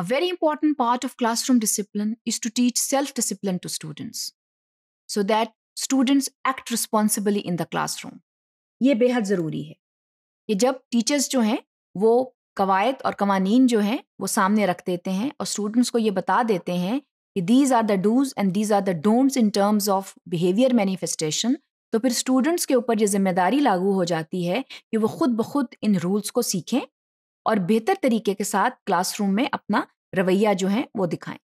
A very important part of classroom discipline is to teach self discipline to students so that students act responsibly in the classroom. ये बेहद ज़रूरी है कि जब teachers जो हैं वो कवायद और कवानीन जो हैं वो सामने रख देते हैं और स्टूडेंट्स को ये बता देते हैं कि these are the dos and these are the don'ts in terms of behaviour manifestation तो फिर स्टूडेंट्स के ऊपर ये जिम्मेदारी लागू हो जाती है कि वो खुद ब खुद इन रूल्स को सीखें और बेहतर तरीके के साथ क्लासरूम में अपना रवैया जो है वो दिखाएं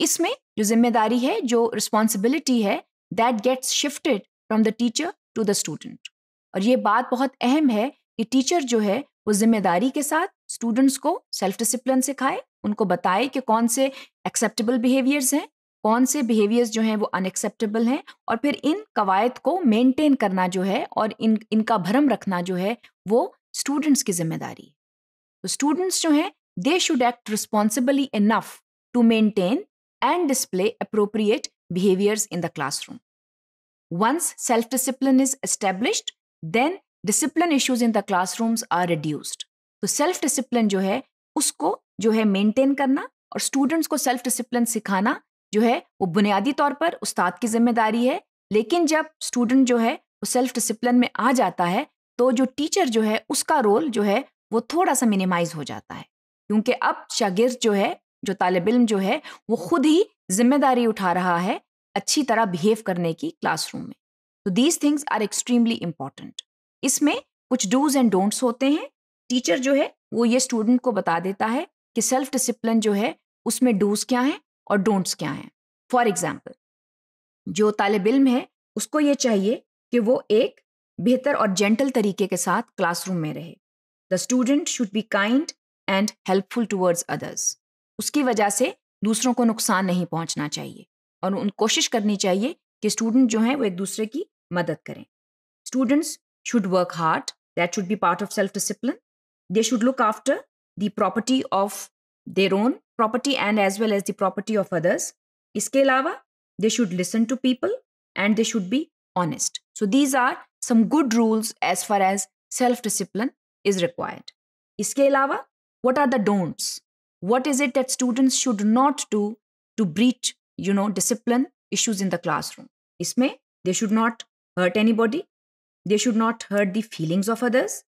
इसमें जो जिम्मेदारी है जो रिस्पॉन्सिबिलिटी है that gets shifted from the teacher to the student और ये बात बहुत अहम है कि टीचर जो है वो जिम्मेदारी के साथ स्टूडेंट्स को सेल्फ डिसिप्लिन सिखाए उनको बताए कि कौन से एक्सेप्टेबल बिहेवियर्स हैं कौन से बिहेवियर्स जो हैं वो अनएक्सेप्टेबल हैं और फिर इन कवायद को मेंटेन करना जो है और इन इनका भरम रखना जो है वो स्टूडेंट्स की जिम्मेदारी है तो स्टूडेंट्स जो हैं they should act responsibly enough to maintain and display appropriate behaviors in the classroom. Once self discipline is established, then discipline issues in the classrooms are reduced तो सेल्फ डिसिप्लिन जो है उसको जो है मेंटेन करना और स्टूडेंट्स को self discipline सिखाना जो है वो बुनियादी तौर पर उस्ताद की जिम्मेदारी है लेकिन जब स्टूडेंट जो है वो सेल्फ डिसिप्लिन में आ जाता है तो जो टीचर जो है उसका रोल जो है वो थोड़ा सा मिनिमाइज हो जाता है क्योंकि अब शागिर्द जो है जो तालब इम जो है वो खुद ही जिम्मेदारी उठा रहा है अच्छी तरह बिहेव करने की क्लासरूम में तो these things are extremely important इसमें कुछ डूज एंड डोंट्स होते हैं टीचर जो है वो ये स्टूडेंट को बता देता है कि सेल्फ डिसिप्लिन जो है उसमें डूज क्या हैं और डोंट्स क्या हैं फॉर एग्जाम्पल जो तालब इम है उसको ये चाहिए कि वो एक बेहतर और जेंटल तरीके के साथ क्लासरूम में रहे student should be kind and helpful towards others उसकी वजह से दूसरों को नुकसान नहीं पहुंचना चाहिए और उन कोशिश करनी चाहिए कि स्टूडेंट जो हैं वो एक दूसरे की मदद करें students should work hard that should be part of self discipline they should look after the property of their own property and as well as the property of others इसके अलावा they should listen to people and they should be honest so these are some good rules as far as self discipline is required इसके अलावा what are the don'ts what is it that students should not do to breach you know discipline issues in the classroom इसमें they should not hurt anybody they should not hurt the feelings of others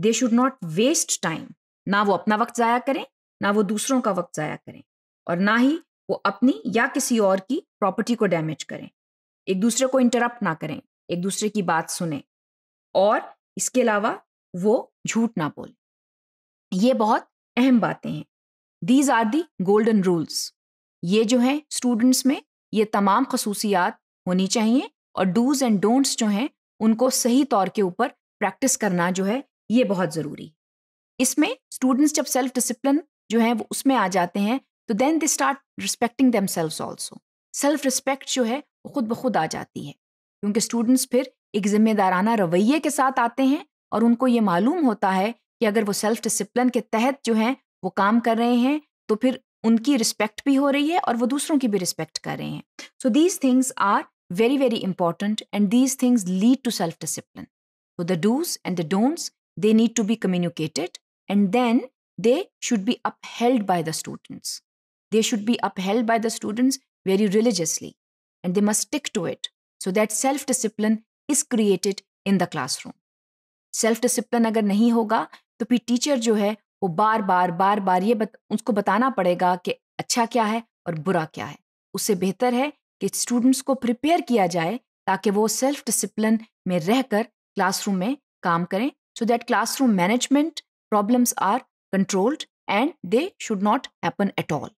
they should not waste time ना वो अपना वक्त ज़ाया करें ना वो दूसरों का वक्त ज़ाया करें और ना ही वो अपनी या किसी और की प्रॉपर्टी को डैमेज करें एक दूसरे को इंटरप्ट ना करें एक दूसरे की बात सुने और इसके अलावा वो झूठ ना बोले ये बहुत अहम बातें हैं these are the golden rules ये जो हैं स्टूडेंट्स में ये तमाम खसूसियात होनी चाहिए और डूज एंड डोंट्स जो हैं उनको सही तौर के ऊपर प्रैक्टिस करना जो है ये बहुत ज़रूरी इसमें स्टूडेंट्स जब सेल्फ डिसिप्लिन जो है वो उसमें आ जाते हैं तो then they start respecting themselves also self respect जो है वो खुद ब खुद आ जाती है क्योंकि स्टूडेंट्स फिर एक जिम्मेदाराना रवैये के साथ आते हैं और उनको ये मालूम होता है कि अगर वो सेल्फ डिसिप्लिन के तहत जो हैं वो काम कर रहे हैं तो फिर उनकी रिस्पेक्ट भी हो रही है और वो दूसरों की भी रिस्पेक्ट कर रहे हैं so these things are very very important and these things lead to self discipline so the dos and the don'ts they need to be communicated and then they should be by the students they should should upheld by the students very religiously and they must stick to it so that self discipline is created in the classroom self discipline अगर नहीं होगा तो फिर teacher जो है वो बार बार बार बार ये बत, उसको बताना पड़ेगा कि अच्छा क्या है और बुरा क्या है उससे बेहतर है कि स्टूडेंट्स को प्रिपेयर किया जाए ताकि वो सेल्फ डिसिप्लिन में रहकर क्लासरूम में काम करें so that classroom management problems are controlled and they should not happen at all